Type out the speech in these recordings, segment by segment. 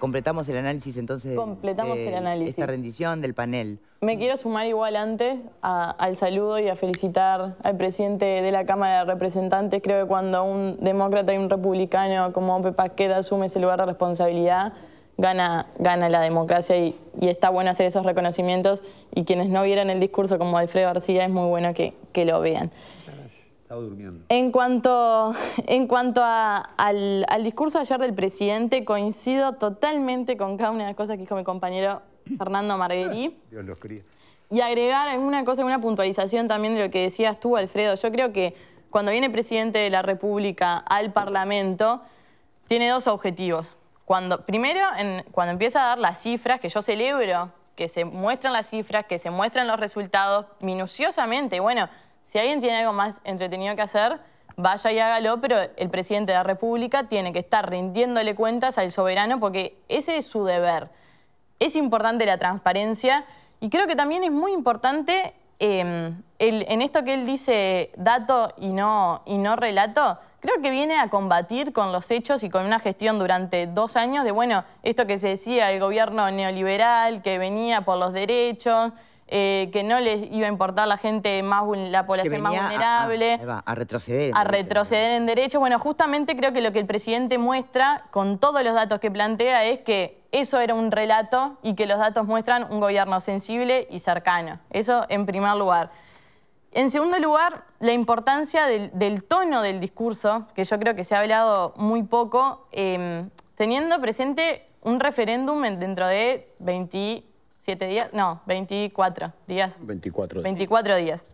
completamos el análisis entonces. Completamos de, el análisis. Esta rendición del panel. Me quiero sumar igual antes al saludo y a felicitar al presidente de la Cámara de Representantes. Creo que cuando un demócrata y un republicano como Pepe queda asume ese lugar de responsabilidad, gana, gana la democracia y, está bueno hacer esos reconocimientos. Y quienes no vieran el discurso como Alfredo García, es muy bueno que, lo vean. En cuanto, en cuanto al, discurso ayer del presidente, coincido totalmente con cada una de las cosas que dijo mi compañero Fernando Marguerite. Y agregar alguna cosa, una puntualización también de lo que decías tú, Alfredo. Yo creo que cuando viene el presidente de la República al Parlamento, tiene dos objetivos. Cuando, primero, cuando empieza a dar las cifras, que yo celebro que se muestran las cifras, que se muestran los resultados minuciosamente. Bueno, si alguien tiene algo más entretenido que hacer, vaya y hágalo, pero el presidente de la República tiene que estar rindiéndole cuentas al soberano porque ese es su deber. Es importante la transparencia y creo que también es muy importante em, en esto que él dice dato y no, y no relato, creo que viene a combatir con los hechos y con una gestión durante dos años de, bueno, esto que se decía, el gobierno neoliberal que venía por los derechos, eh, que no les iba a importar la gente más, la población más vulnerable. A, retroceder. a retroceder en derechos. Bueno, justamente creo que lo que el presidente muestra con todos los datos que plantea es que eso era un relato y que los datos muestran un gobierno sensible y cercano. Eso en primer lugar. En segundo lugar, la importancia del, tono del discurso, que yo creo que se ha hablado muy poco, eh, teniendo presente un referéndum dentro de 20 ¿Siete días? No, 24 días. 24 días. 24 días.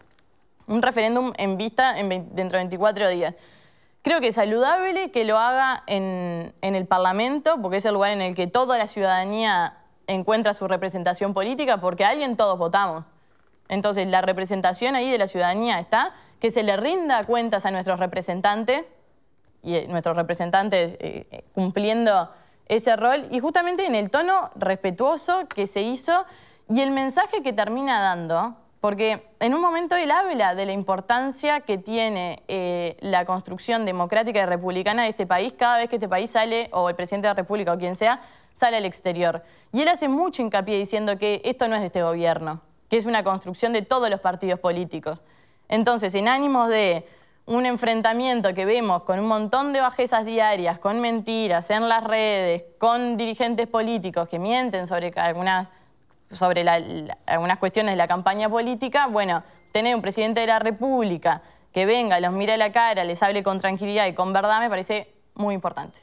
Un referéndum en vista dentro de 24 días. Creo que es saludable que lo haga en, el Parlamento, porque es el lugar en el que toda la ciudadanía encuentra su representación política, porque a alguien todos votamos. Entonces, la representación ahí de la ciudadanía está, que se le rinda cuentas a nuestros representantes, y eh, nuestros representantes eh, eh, cumpliendo ese rol y justamente en el tono respetuoso que se hizo y el mensaje que termina dando, porque en un momento él habla de la importancia que tiene eh, la construcción democrática y republicana de este país cada vez que este país sale, o el presidente de la República o quien sea, sale al exterior. Y él hace mucho hincapié diciendo que esto no es de este gobierno, que es una construcción de todos los partidos políticos. Entonces, en ánimos de un enfrentamiento que vemos con un montón de bajezas diarias, con mentiras en las redes, con dirigentes políticos que mienten sobre algunas, sobre algunas cuestiones de la campaña política, bueno, tener un presidente de la República que venga, los mire a la cara, les hable con tranquilidad y con verdad me parece muy importante.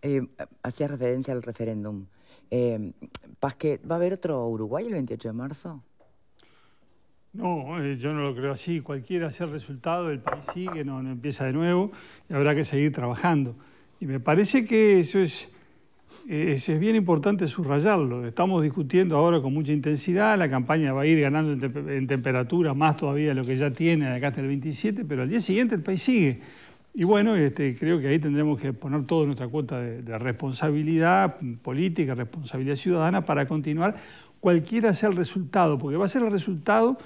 Eh, hacía referencia al referéndum. Eh, ¿va a haber otro Uruguay el 28 de marzo? No, eh, yo no lo creo así. Cualquiera sea el resultado, el país sigue, no, no empieza de nuevo y habrá que seguir trabajando. Y me parece que eso es, es bien importante subrayarlo. Estamos discutiendo ahora con mucha intensidad, la campaña va a ir ganando en, temperatura más todavía de lo que ya tiene de acá hasta el 27, pero al día siguiente el país sigue. Y bueno, este, creo que ahí tendremos que poner toda nuestra cuota de responsabilidad política, responsabilidad ciudadana para continuar, cualquiera sea el resultado, porque va a ser el resultado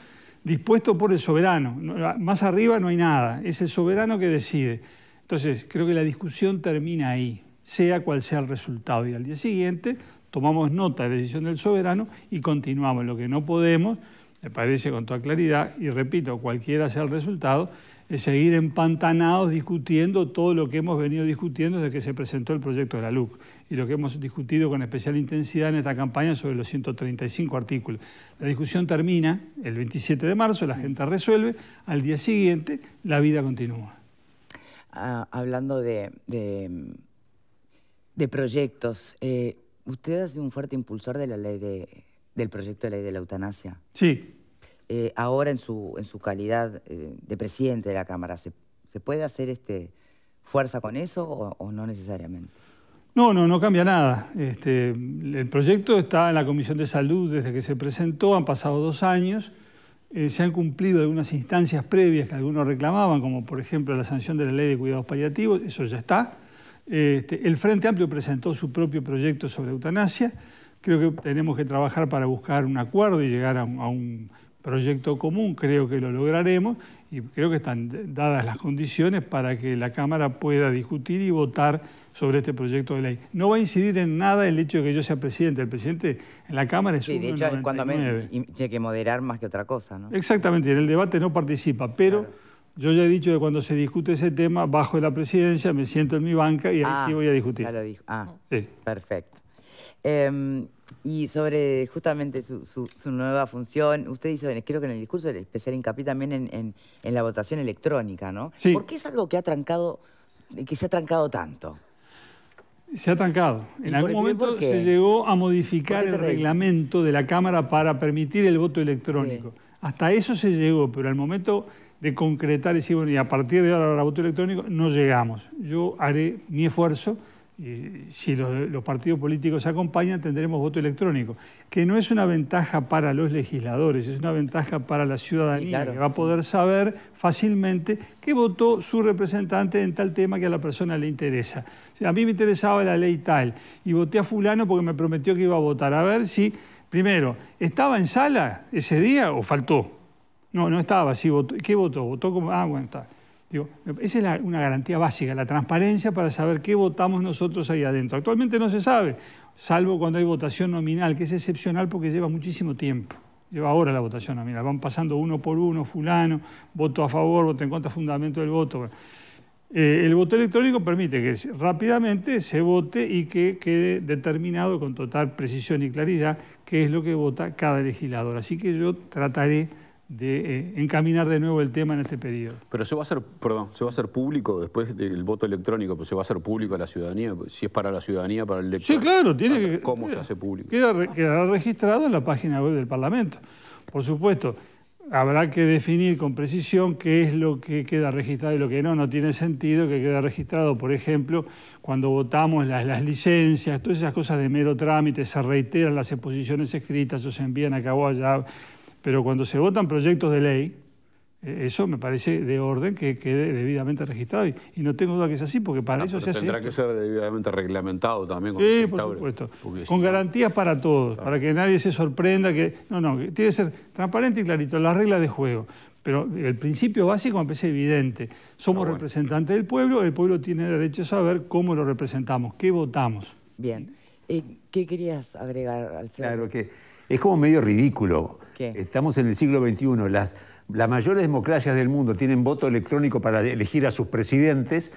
dispuesto por el soberano. Más arriba no hay nada, es el soberano que decide. Entonces, creo que la discusión termina ahí, sea cual sea el resultado. Y al día siguiente tomamos nota de la decisión del soberano y continuamos. Lo que no podemos, me parece con toda claridad, y repito, cualquiera sea el resultado, es seguir empantanados discutiendo todo lo que hemos venido discutiendo desde que se presentó el proyecto de la LUC y lo que hemos discutido con especial intensidad en esta campaña sobre los 135 artículos. La discusión termina el 27 de marzo, la gente resuelve, al día siguiente la vida continúa. Ah, hablando de, de, proyectos, eh, usted ha sido un fuerte impulsor de la ley de, del proyecto de ley de la eutanasia. Sí. Eh, ahora en su, en su calidad eh, de presidente de la Cámara, ¿se, puede hacer este, fuerza con eso o no necesariamente? No, no, no cambia nada. Este, el proyecto está en la Comisión de Salud desde que se presentó, han pasado dos años, eh, se han cumplido algunas instancias previas que algunos reclamaban, como por ejemplo la sanción de la ley de cuidados paliativos, eso ya está. Este, el Frente Amplio presentó su propio proyecto sobre eutanasia, creo que tenemos que trabajar para buscar un acuerdo y llegar a un proyecto común, creo que lo lograremos y creo que están dadas las condiciones para que la Cámara pueda discutir y votar sobre este proyecto de ley. No va a incidir en nada el hecho de que yo sea presidente. El presidente en la Cámara es sí, de hecho, cuando tiene que moderar más que otra cosa, ¿no? Exactamente, en el debate no participa, pero yo ya he dicho que cuando se discute ese tema, bajo de la presidencia, me siento en mi banca y ahí ah, sí voy a discutir. Ya lo dijo. Ah, sí. perfecto. Em, y sobre justamente su, nueva función, usted hizo, creo que en el discurso del especial hincapié también en, en, en la votación electrónica, ¿no? Sí. ¿Por qué es algo que ha trancado, que se ha trancado tanto? Se ha trancado. En algún momento se llegó a modificar el reglamento de la Cámara para permitir el voto electrónico. Hasta eso se llegó, pero al momento de concretar y y a partir de ahora el voto electrónico, no llegamos. Yo haré mi esfuerzo si los, partidos políticos acompañan, tendremos voto electrónico, que no es una ventaja para los legisladores, es una ventaja para la ciudadanía, que va a poder saber fácilmente qué votó su representante en tal tema que a la persona le interesa. a mí me interesaba la ley tal, y voté a fulano porque me prometió que iba a votar. A ver si, primero, ¿estaba en sala ese día o faltó? No, no estaba, sí, votó. ¿qué votó? Votó como... Ah, bueno, está esa es una garantía básica, la transparencia para saber qué votamos nosotros ahí adentro. Actualmente no se sabe, salvo cuando hay votación nominal, que es excepcional porque lleva muchísimo tiempo. Lleva ahora la votación nominal, van pasando uno por uno, fulano, voto a favor, voto en contra, fundamento del voto. Eh, el voto electrónico permite que rápidamente se vote y que quede determinado con total precisión y claridad qué es lo que vota cada legislador. Así que yo trataré de eh, encaminar de nuevo el tema en este periodo. Pero se va a hacer, perdón, se va a hacer público después del voto electrónico, pues se va a hacer público a la ciudadanía, si es para la ciudadanía, para el elector. Sí, claro, tiene ah, que... ¿Cómo se hace público? Queda, quedará registrado en la página web del Parlamento. Por supuesto, habrá que definir con precisión qué es lo que queda registrado y lo que no. No tiene sentido que quede registrado, por ejemplo, cuando votamos las, las licencias, todas esas cosas de mero trámite, se reiteran las exposiciones escritas o se envían a cabo allá pero cuando se votan proyectos de ley, eh, eso me parece de orden que quede debidamente registrado y, no tengo duda que es así porque para ah, eso se hace. Tendrá que ser debidamente reglamentado también. Con sí, por supuesto. Con garantías para todos, para que nadie se sorprenda que no, no, tiene que ser transparente y clarito la regla de juego. Pero el principio básico me parece evidente. Somos ah, representantes del pueblo, el pueblo tiene derecho a saber cómo lo representamos, qué votamos. Bien. Eh, ¿Qué querías agregar, Alfredo? Claro que es como medio ridículo. Estamos en el siglo XXI. Las, las mayores democracias del mundo tienen voto electrónico para elegir a sus presidentes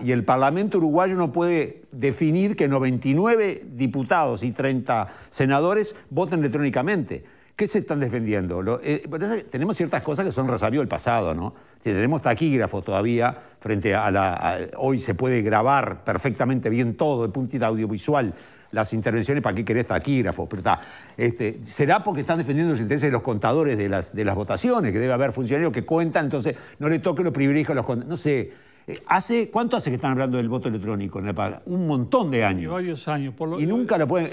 y el Parlamento uruguayo no puede definir que 99 diputados y 30 senadores voten electrónicamente. ¿Qué se están defendiendo? Eh, tenemos ciertas cosas que son resabio del pasado, ¿no? Si tenemos taquígrafos todavía frente a la... hoy se puede grabar perfectamente bien todo, de puntita audiovisual las intervenciones, ¿para qué querés taquígrafos? Pero está, este, será porque están defendiendo los intereses de los contadores de las, de las votaciones, que debe haber funcionarios que cuentan, entonces no le toque los privilegios a los contadores. No sé. Eh, hace, ¿Cuánto hace que están hablando del voto electrónico en la paga? Un montón de años. Varios años. y nunca lo pueden...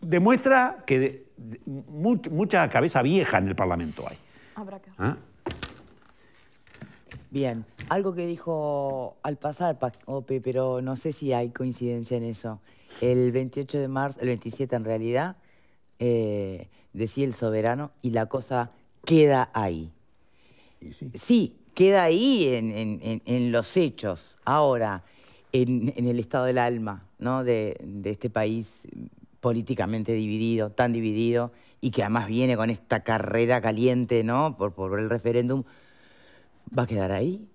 demuestra que mucha cabeza vieja en el Parlamento hay. ¿Ah? Bien, algo que dijo al pasar, pero no sé si hay coincidencia en eso. El 28 de marzo, el 27 en realidad, eh, decía el soberano y la cosa queda ahí. Sí. queda ahí en, los hechos, ahora, en, el estado del alma ¿no? de, de este país políticamente dividido, tan dividido, y que además viene con esta carrera caliente ¿no? por el referéndum, va a quedar ahí.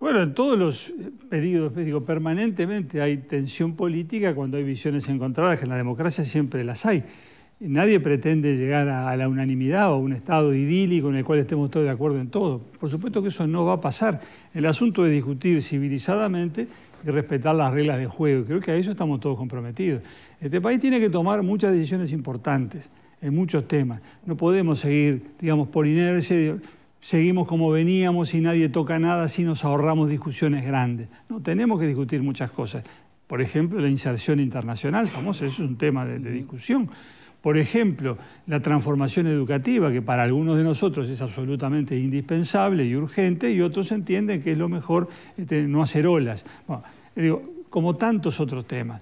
Bueno, en todos los periodos, digo, permanentemente hay tensión política cuando hay visiones encontradas, que en la democracia siempre las hay. Nadie pretende llegar a, la unanimidad o a un estado idílico en el cual estemos todos de acuerdo en todo. Por supuesto que eso no va a pasar. El asunto es discutir civilizadamente y respetar las reglas de juego. Creo que a eso estamos todos comprometidos. Este país tiene que tomar muchas decisiones importantes en muchos temas. No podemos seguir, digamos, por inercia seguimos como veníamos y nadie toca nada, así nos ahorramos discusiones grandes. No, tenemos que discutir muchas cosas. Por ejemplo, la inserción internacional, famosa, eso es un tema de, discusión. Por ejemplo, la transformación educativa, que para algunos de nosotros es absolutamente indispensable y urgente, y otros entienden que es lo mejor este, no hacer olas. digo, como tantos otros temas.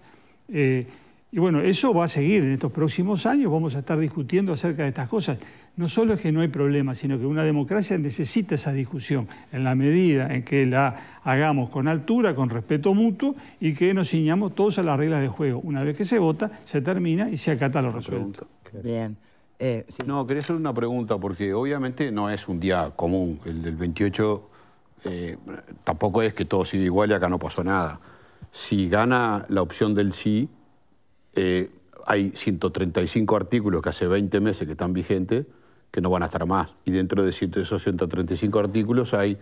Eh, y bueno, eso va a seguir en estos próximos años, vamos a estar discutiendo acerca de estas cosas. No solo es que no hay problema, sino que una democracia necesita esa discusión en la medida en que la hagamos con altura, con respeto mutuo y que nos ciñamos todos a las reglas de juego. Una vez que se vota, se termina y se acata lo resuelto. Bien. Eh, no, quería hacer una pregunta, porque obviamente no es un día común. El del 28 eh, tampoco es que todo siga igual y acá no pasó nada. Si gana la opción del sí, eh, hay 135 artículos que hace 20 meses que están vigentes, que no van a estar más. Y dentro de esos 135 artículos hay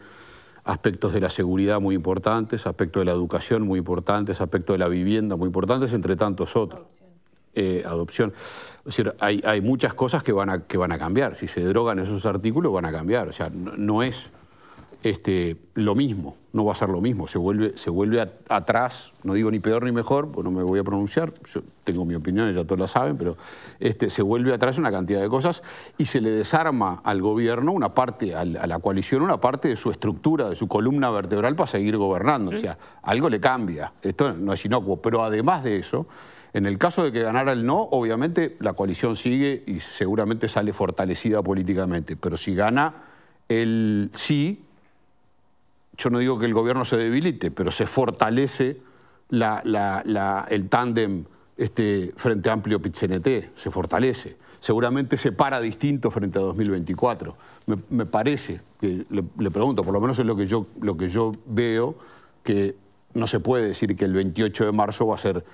aspectos de la seguridad muy importantes, aspectos de la educación muy importantes, aspectos de la vivienda muy importantes, entre tantos otros. Adopción. Eh, adopción. Es decir, hay, muchas cosas que van, a, que van a cambiar. Si se drogan esos artículos, van a cambiar. O sea, no es este, lo mismo, no va a ser lo mismo, se vuelve, se vuelve atrás, no digo ni peor ni mejor, pues no me voy a pronunciar, yo tengo mi opinión, ya todos la saben, pero este, se vuelve atrás una cantidad de cosas y se le desarma al gobierno una parte, a la coalición, una parte de su estructura, de su columna vertebral para seguir gobernando, o sea, algo le cambia, esto no es inocuo, pero además de eso... En el caso de que ganara el no, obviamente la coalición sigue y seguramente sale fortalecida políticamente, pero si gana el sí, yo no digo que el gobierno se debilite, pero se fortalece la, la, el tándem este, Frente Amplio Pichenete, se fortalece. Seguramente se para distinto frente a 2024. Me, parece, que le, le, pregunto, por lo menos es lo que, yo, lo que yo veo, que no se puede decir que el 28 de marzo va a ser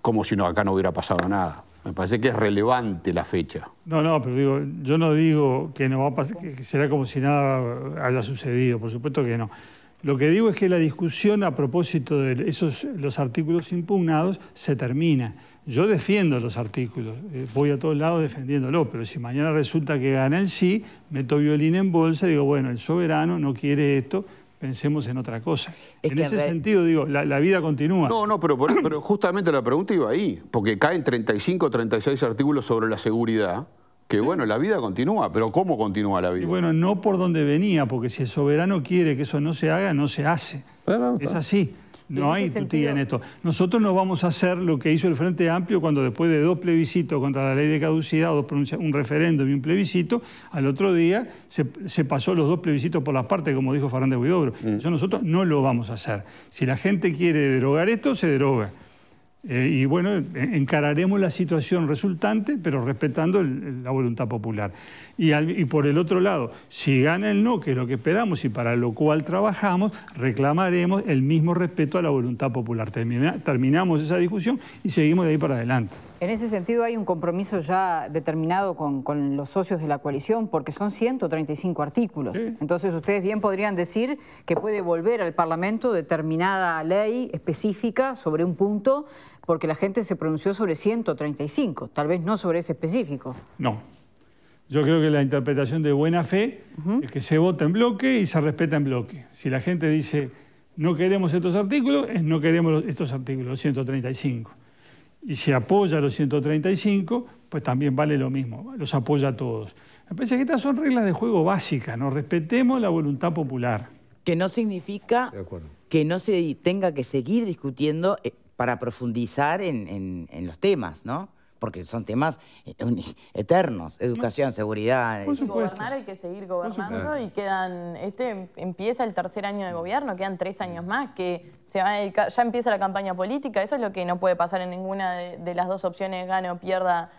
como si no, acá no hubiera pasado nada. Me parece que es relevante la fecha. No, no, pero digo, yo no digo que no va a pasar, que será como si nada haya sucedido, por supuesto que no. Lo que digo es que la discusión a propósito de esos, los artículos impugnados se termina. Yo defiendo los artículos, eh, voy a todos lados defendiéndolo, pero si mañana resulta que gana el sí, meto violín en bolsa y digo, bueno, el soberano no quiere esto, pensemos en otra cosa. en ese sentido, digo, la, vida continúa. No, no, pero, pero, justamente la pregunta iba ahí, porque caen 35 36 artículos sobre la seguridad que bueno, la vida continúa, pero ¿cómo continúa la vida? bueno, no por donde venía, porque si el soberano quiere que eso no se haga, no se hace. Ah, es así. No hay tutía en esto. Nosotros no vamos a hacer lo que hizo el Frente Amplio cuando después de dos plebiscitos contra la ley de caducidad, dos un referéndum y un plebiscito, al otro día se, pasó los dos plebiscitos por las partes, como dijo Fernández Huidobro. Mm. Eso nosotros no lo vamos a hacer. Si la gente quiere derogar esto, se deroga. Eh, y bueno, encararemos la situación resultante, pero respetando la voluntad popular. Y, por el otro lado, si gana el no, que es lo que esperamos y para lo cual trabajamos, reclamaremos el mismo respeto a la voluntad popular. terminamos esa discusión y seguimos de ahí para adelante. En ese sentido, hay un compromiso ya determinado con, los socios de la coalición, porque son 135 artículos. Entonces, ustedes bien podrían decir que puede volver al Parlamento determinada ley específica sobre un punto porque la gente se pronunció sobre 135, tal vez no sobre ese específico. No. Yo creo que la interpretación de buena fe es que se vota en bloque y se respeta en bloque. Si la gente dice no queremos estos artículos, no queremos estos artículos, los 135. Y si apoya los 135, pues también vale lo mismo, los apoya a todos. Me parece que estas son reglas de juego básicas, nos respetemos la voluntad popular. Que no significa que no se tenga que seguir discutiendo eh, para profundizar en, en, los temas, ¿no? Porque son temas eh, eternos, educación, seguridad. Eh, gobernar hay que seguir gobernando y quedan, este empieza el tercer año de gobierno, quedan tres años más, que se va ya empieza la campaña política, eso es lo que no puede pasar en ninguna de, las dos opciones, gane o pierda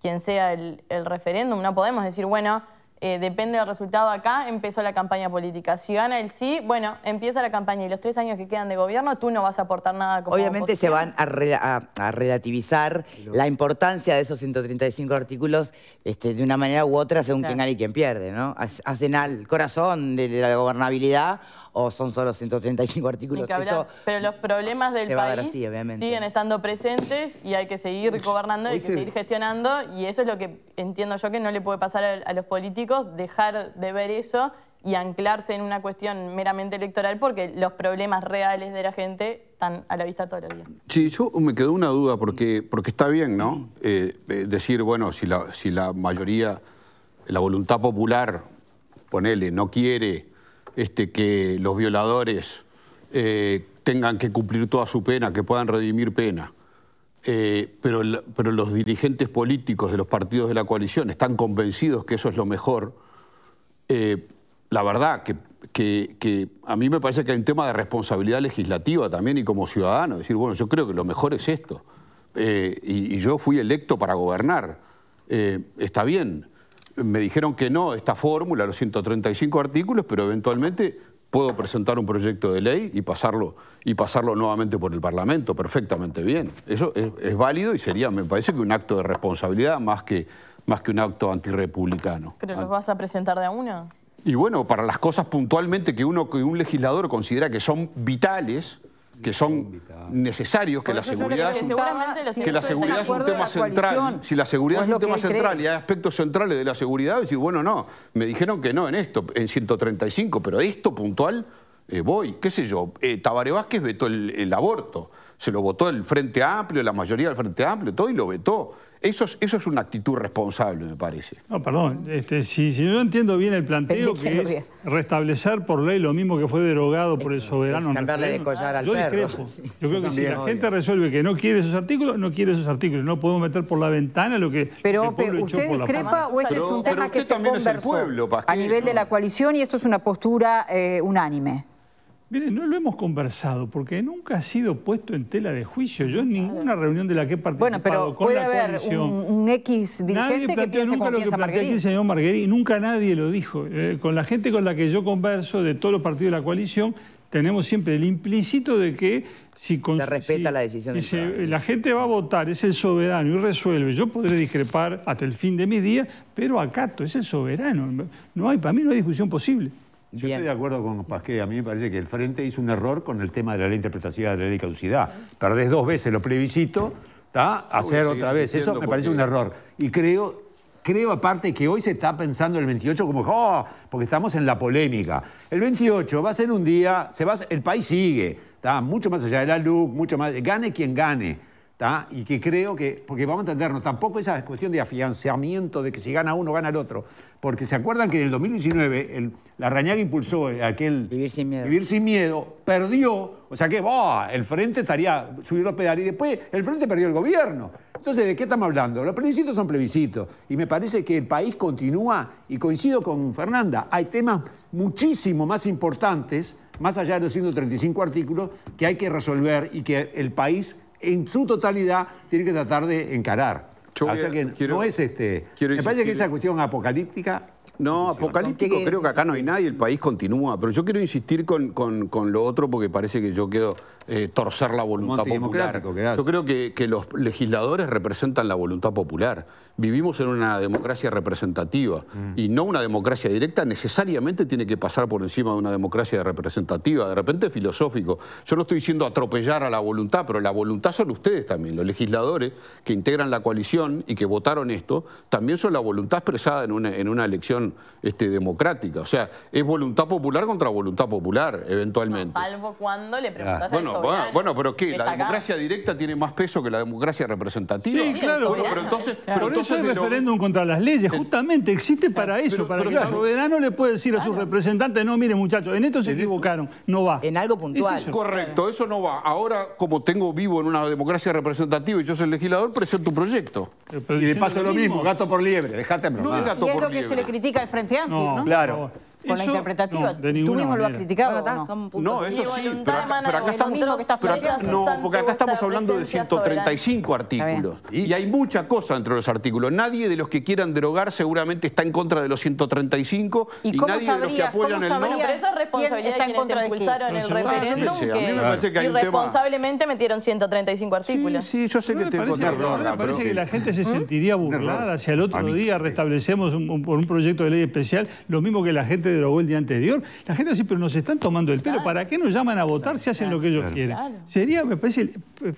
quien sea el referéndum. No podemos decir, bueno, eh, depende del resultado acá, empezó la campaña política. Si gana el sí, bueno, empieza la campaña y los tres años que quedan de gobierno tú no vas a aportar nada como Obviamente se van a, relativizar la importancia de esos 135 artículos este, de una manera u otra según que quien gana y quien pierde, ¿no? Hacen al corazón de la gobernabilidad o son solo 135 artículos. pero los problemas del país siguen estando presentes y hay que seguir gobernando y seguir gestionando y eso es lo que entiendo yo que no le puede pasar a, los políticos, dejar de ver eso y anclarse en una cuestión meramente electoral porque los problemas reales de la gente están a la vista todos los días. Sí, yo me quedo una duda porque, porque está bien, ¿no? Eh, eh, decir, bueno, si si la mayoría, la voluntad popular, ponele, no quiere este, que los violadores eh, tengan que cumplir toda su pena, que puedan redimir pena. Eh, pero, los dirigentes políticos de los partidos de la coalición están convencidos que eso es lo mejor. Eh, la verdad que, a mí me parece que hay un tema de responsabilidad legislativa también y como ciudadano, decir, bueno, yo creo que lo mejor es esto. y, yo fui electo para gobernar. está bien, me dijeron que no, esta fórmula, los 135 artículos, pero eventualmente puedo presentar un proyecto de ley y pasarlo, y pasarlo nuevamente por el Parlamento, perfectamente bien. Eso es, válido y sería, me parece que un acto de responsabilidad más que, más que un acto antirrepublicano. ¿Pero los vas a presentar de a una? Y bueno, para las cosas puntualmente que uno que un legislador considera que son vitales, que son necesarios, que la seguridad, es un, que la seguridad tema central. Si la seguridad es un tema central y hay aspectos centrales de la seguridad, decís, bueno, no, me dijeron que no en esto, en 135, pero esto puntual eh, voy, qué sé yo. Eh, Vázquez vetó el, el aborto, se lo votó el Frente Amplio, la mayoría del Frente Amplio, todo, y lo vetó. Eso es, eso es una actitud responsable, me parece. No, perdón. Este, si, si, no entiendo bien el planteo, que es restablecer por ley lo mismo que fue derogado por el soberano. Cambiarle de collar al yo Discrepo. Yo creo que si la gente resuelve que no quiere esos artículos, no quiere esos artículos. No podemos meter por la ventana lo que pero, el pueblo ¿Usted echó por discrepa o este es un tema que se conversó a nivel de la coalición y esto es una postura eh, unánime? Mire, no lo hemos conversado porque nunca ha sido puesto en tela de juicio. Yo en ninguna reunión de la que he participado pero con puede la haber un, X nadie planteó nunca lo que plantea señor Marguerite, nunca nadie lo dijo. Eh, con la gente con la que yo converso de todos los partidos de la coalición, tenemos siempre el implícito de que si con, respeta la decisión la gente va a votar, es el soberano y resuelve. Yo podré discrepar hasta el fin de mi día, pero acato, es el soberano. No hay, para mí no hay discusión posible. Yo estoy de acuerdo con Pasqué. A mí me parece que el Frente hizo un error con el tema de la ley interpretativa de la ley de caducidad. Perdés dos veces lo plebiscito, está hacer otra vez. Eso me parece un error. Y creo, creo aparte que hoy se está pensando el 28 como, oh, porque estamos en la polémica. El 28 va a ser un día, se va, el país sigue, está mucho más allá de la luz, mucho más, gane quien gane y que creo que, porque vamos a entendernos, tampoco esa cuestión de afianzamiento, de que si gana uno, gana el otro, porque se acuerdan que en el 2019 la Rañaga impulsó eh, aquel... Vivir sin miedo. Vivir sin miedo, perdió, o sea que va el frente estaría subiendo a pedal y después el frente perdió el gobierno. Entonces, ¿de qué estamos hablando? Los plebiscitos son plebiscitos y me parece que el país continúa, y coincido con Fernanda, hay temas muchísimo más importantes, más allá de los 135 artículos, que hay que resolver y que el país en su totalidad tiene que tratar de encarar. o sea que no es este. Me parece que esa cuestión apocalíptica no, apocalíptico creo que acá no hay nadie, el país continúa. Pero yo quiero insistir con, lo otro porque parece que yo quiero eh, torcer la voluntad popular. Yo creo que, los legisladores representan la voluntad popular. Vivimos en una democracia representativa mm. y no una democracia directa necesariamente tiene que pasar por encima de una democracia representativa. De repente filosófico. Yo no estoy diciendo atropellar a la voluntad, pero la voluntad son ustedes también. Los legisladores que integran la coalición y que votaron esto, también son la voluntad expresada en una, en una elección este, democrática. O sea, es voluntad popular contra voluntad popular, eventualmente. salvo cuando le ah. preguntas a al bueno, bueno, pero ¿qué? ¿La democracia directa tiene más peso que la democracia representativa? Sí, claro. pero entonces, claro. eso es referéndum contra las leyes. Eh, justamente existe eh, para eso, para que el soberano le puede decir a sus representantes, no, mire muchachos, en esto se equivocaron, no va. En algo puntual. ¿Es Correcto, eso no va. Ahora, como tengo vivo en una democracia representativa y yo soy el legislador, presento tu proyecto. y le pasa lo mismo, gato por liebre, dejate No es que se le critica de frente a no, ¿no? Claro con la interpretativa. Tú mismo lo has criticado. Bueno, no? no? eso sí, pero acá, estamos, porque acá estamos hablando de 135 artículos. Y, hay mucha cosa entre los artículos. Nadie de los que quieran derogar seguramente está en contra de los 135 y, nadie de los que apoyan el no. pero eso es responsabilidad de quienes impulsaron el referéndum que irresponsablemente metieron 135 artículos. Sí, sí, yo sé que te Me parece que la gente se ¿Mm? sentiría burlada si al otro día restablecemos por un proyecto de ley especial lo mismo que la gente Fede el día anterior, la gente dice, pero nos están tomando el pelo, ¿para qué nos llaman a votar si hacen lo que ellos quieren? Sería, me parece,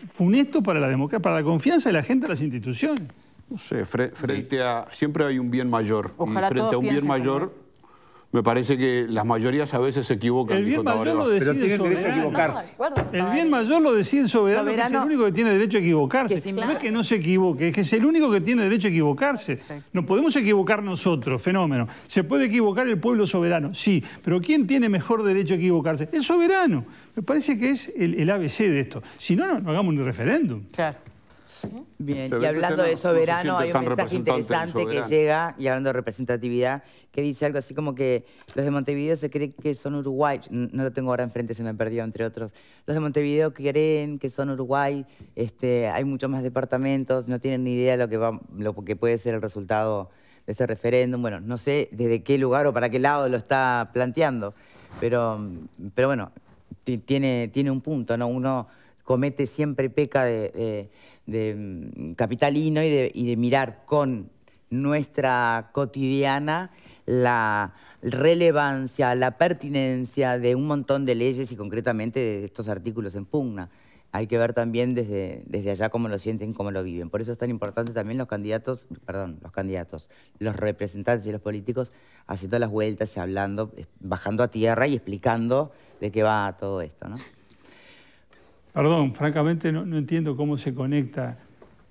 funesto para la democracia, para la confianza de la gente en las instituciones. No sé, frente a... Siempre hay un bien mayor. y frente a un bien mayor... Me parece que las mayorías a veces se equivocan. El bien mayor lo decide Pero soberano. equivocarse. el bien mayor lo decide soberano, soberano, es el único que tiene derecho a equivocarse. No es que no se equivoque, es que es el único que tiene derecho a equivocarse. No podemos equivocar nosotros, fenómeno. Se puede equivocar el pueblo soberano, sí, pero ¿quién tiene mejor derecho a equivocarse? El soberano. Me parece que es el, ABC de esto. Si no, no, hagamos un referéndum. Claro. ¿Mm? Bien, y hablando de soberano, hay un mensaje interesante que llega, y hablando de representatividad, que dice algo así como que los de Montevideo se creen que son Uruguay, no lo tengo ahora enfrente, se me perdió, entre otros. Los de Montevideo creen que son Uruguay, este, hay muchos más departamentos, no tienen ni idea lo que, va, lo que puede ser el resultado de este referéndum. Bueno, no sé desde qué lugar o para qué lado lo está planteando, pero, pero bueno, tiene, tiene un punto, ¿no? Uno comete siempre peca de de mm, capitalino y de, mirar con nuestra cotidiana la relevancia, la pertinencia de un montón de leyes y concretamente de estos artículos en pugna. Hay que ver también desde, desde allá cómo lo sienten, cómo lo viven. Por eso es tan importante también los candidatos, perdón, los candidatos, los representantes y los políticos haciendo las vueltas y hablando, bajando a tierra y explicando de qué va todo esto, ¿no? Perdón, francamente no, entiendo cómo se conecta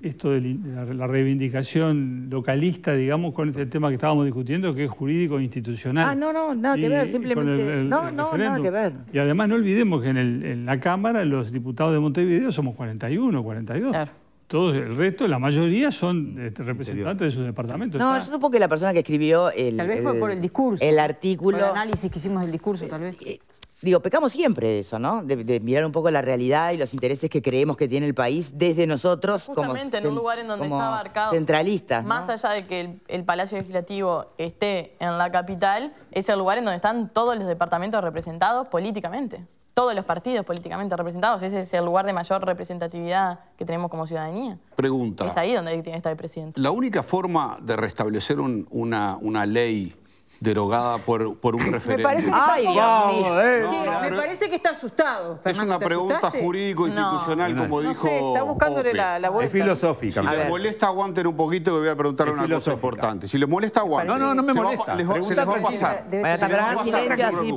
esto de la reivindicación localista, digamos, con este tema que estábamos discutiendo, que es jurídico e institucional. Ah, no, no, nada que ver, simplemente. no, no, nada que ver. Y además no olvidemos que en, la Cámara los diputados de Montevideo somos 41, 42. Claro. Todos, el resto, la mayoría son este, representantes de sus departamentos. No, yo supongo que la persona que escribió el... Tal vez fue por el discurso. El artículo... el análisis que hicimos del discurso, eh, tal vez. Eh, digo, pecamos siempre de eso, ¿no? De, mirar un poco la realidad y los intereses que creemos que tiene el país desde nosotros. como, en un lugar en donde está abarcado. Centralistas. Más allá de que el, Palacio Legislativo esté en la capital, es el lugar en donde están todos los departamentos representados políticamente. Todos los partidos políticamente representados. Ese es el lugar de mayor representatividad que tenemos como ciudadanía. Pregunta. Es ahí donde tiene que estar el presidente. La única forma de restablecer una, una ley derogada por, por un referéndum. Eh. me parece que está asustado. es una pregunta jurídico-institucional, como no dijo. Sé, está buscándole la, la, vuelta. Es filosófica. Si les molesta, aguanten un poquito que voy a preguntar una cosa importante. Si les molesta, aguanten. No, no, no me molesta. Les va, les a pasar.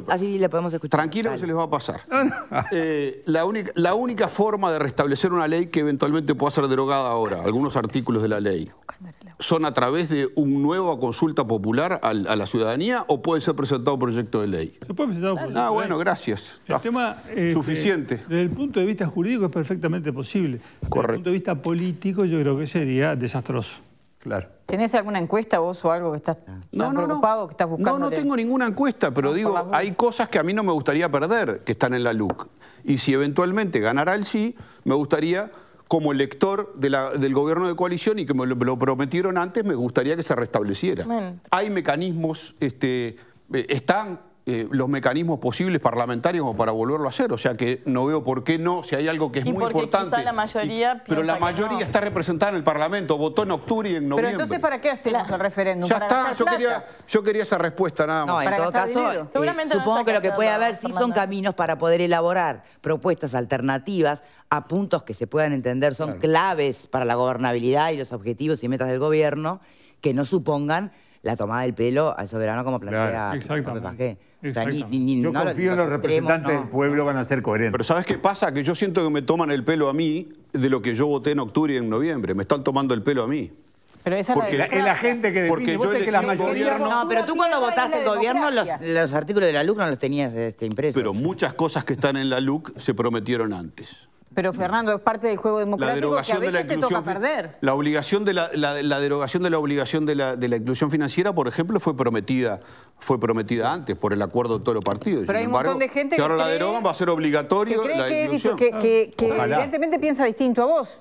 así, podemos Tranquilo se les va a pasar. Eh, la, única, la única forma de restablecer una ley que eventualmente pueda ser derogada ahora algunos artículos de la ley son a través de una nueva consulta popular a, la ciudadanía o puede ser presentado proyecto de ley? Se puede presentar un ah, proyecto Ah, de bueno, ley. gracias. El Ah, tema gracias. Este, suficiente. Desde el punto de vista jurídico es perfectamente posible. Correcto. Desde el punto de vista político yo creo que sería desastroso. Claro. ¿Tenés alguna encuesta vos o algo que estás, no, preocupado, que estás buscando? No, no tengo ninguna encuesta, pero digo, hay cosas que a mí no me gustaría perder, que están en la LUC. Y si eventualmente ganara el sí, me gustaría como lector de la, del gobierno de coalición y que me lo, prometieron antes, me gustaría que se restableciera. Hay mecanismos, este, eh, están eh, los mecanismos posibles parlamentarios para volverlo a hacer. O sea que no veo por qué no, si hay algo que es muy importante. la mayoría pero la mayoría está representada en el Parlamento, votó en octubre y en noviembre. Pero entonces, ¿para qué hacemos el referéndum? Ya está, yo quería, esa respuesta nada más. en todo caso, eh, supongo que lo que puede haber sí son caminos para poder elaborar propuestas alternativas a puntos que se puedan entender son claves para la gobernabilidad y los objetivos y metas del gobierno que no supongan la tomada del pelo al soberano como plantea yo confío en los representantes del pueblo, van a ser coherentes. Pero ¿sabes qué pasa? Que yo siento que me toman el pelo a mí de lo que yo voté en octubre y en noviembre. Me están tomando el pelo a mí. Pero esa porque la, es la gente que define. Vos que la mayoría no, pero tú cuando votaste el gobierno, los, artículos de la LUC no los tenías este, impreso Pero muchas cosas que están en la LUC se prometieron antes. Pero Fernando, es parte del juego democrático que a veces te toca perder. La, obligación de la, la, derogación de la obligación de la, de la inclusión financiera, por ejemplo, fue prometida fue prometida antes por el acuerdo de todos los partidos. Pero hay un montón de gente que, ahora la derogan va a ser obligatorio que cree la inclusión. que, que, que evidentemente piensa distinto a vos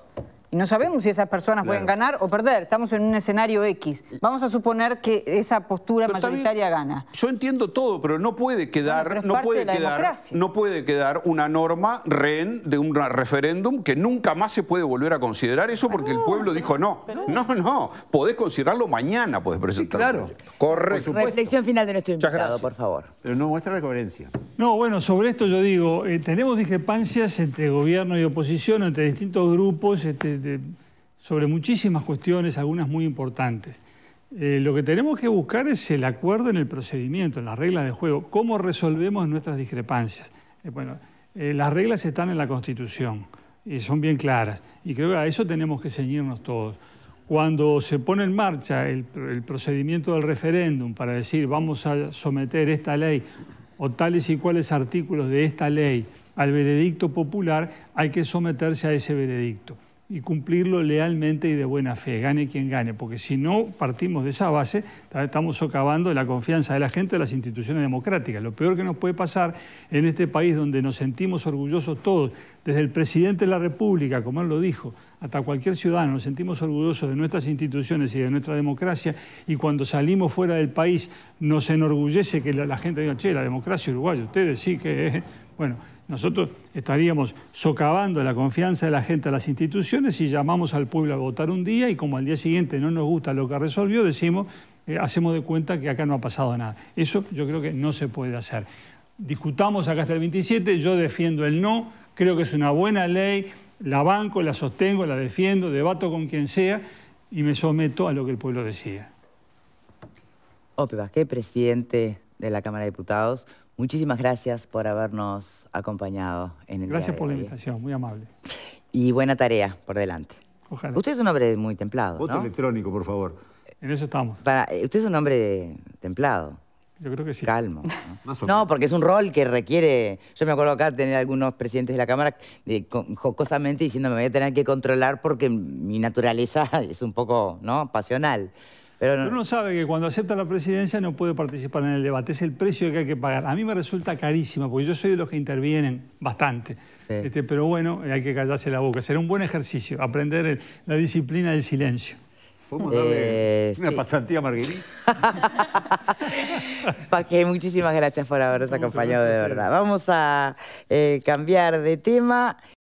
no sabemos si esas personas pueden ganar o perder. Estamos en un escenario X. Vamos a suponer que esa postura mayoritaria gana. Yo entiendo todo, pero no puede quedar, no puede quedar, no puede quedar una norma rehén de un referéndum que nunca más se puede volver a considerar eso porque el pueblo dijo no. no, no. Podés considerarlo mañana, podés presentarlo. Sí, claro. Correcto. Reflexión final de nuestro invitado, por favor. Pero no muestra la coherencia. No, bueno, sobre esto yo digo, eh, tenemos discrepancias entre gobierno y oposición, entre distintos grupos, este, sobre muchísimas cuestiones, algunas muy importantes. Eh, lo que tenemos que buscar es el acuerdo en el procedimiento, en las reglas de juego, cómo resolvemos nuestras discrepancias. Eh, bueno, eh, las reglas están en la Constitución y son bien claras, y creo que a eso tenemos que ceñirnos todos. Cuando se pone en marcha el, el procedimiento del referéndum para decir vamos a someter esta ley o tales y cuales artículos de esta ley al veredicto popular, hay que someterse a ese veredicto y cumplirlo lealmente y de buena fe, gane quien gane, porque si no partimos de esa base, estamos socavando la confianza de la gente en las instituciones democráticas. Lo peor que nos puede pasar en este país donde nos sentimos orgullosos todos, desde el presidente de la República, como él lo dijo, hasta cualquier ciudadano, nos sentimos orgullosos de nuestras instituciones y de nuestra democracia, y cuando salimos fuera del país nos enorgullece que la, gente diga, che, la democracia uruguaya, ustedes sí que... Bueno, nosotros estaríamos socavando la confianza de la gente a las instituciones si llamamos al pueblo a votar un día y como al día siguiente no nos gusta lo que resolvió, decimos, eh, hacemos de cuenta que acá no ha pasado nada. Eso yo creo que no se puede hacer. Discutamos acá hasta el 27, yo defiendo el no, creo que es una buena ley, la banco, la sostengo, la defiendo, debato con quien sea y me someto a lo que el pueblo decía. Ope ¿qué presidente de la Cámara de Diputados. Muchísimas gracias por habernos acompañado en el Gracias por la invitación, muy amable. Y buena tarea por delante. Usted es un hombre muy templado. Voto electrónico, por favor. En eso estamos. Eh, usted es un hombre templado. Yo creo que sí. Calmo. ¿no? porque es un rol que requiere. Yo me acuerdo acá tener algunos presidentes de la Cámara de, jocosamente diciendo me voy a tener que controlar porque mi naturaleza es un poco ¿no? pasional uno sabe que cuando acepta la presidencia no puede participar en el debate, es el precio que hay que pagar. A mí me resulta carísimo, porque yo soy de los que intervienen bastante. Este, pero bueno, hay que callarse la boca. Será un buen ejercicio, aprender la disciplina del silencio. ¿Podemos darle eh, una pasantía a Marguerite? Paque, muchísimas gracias por habernos acompañado, de verdad. Vamos a eh, cambiar de tema.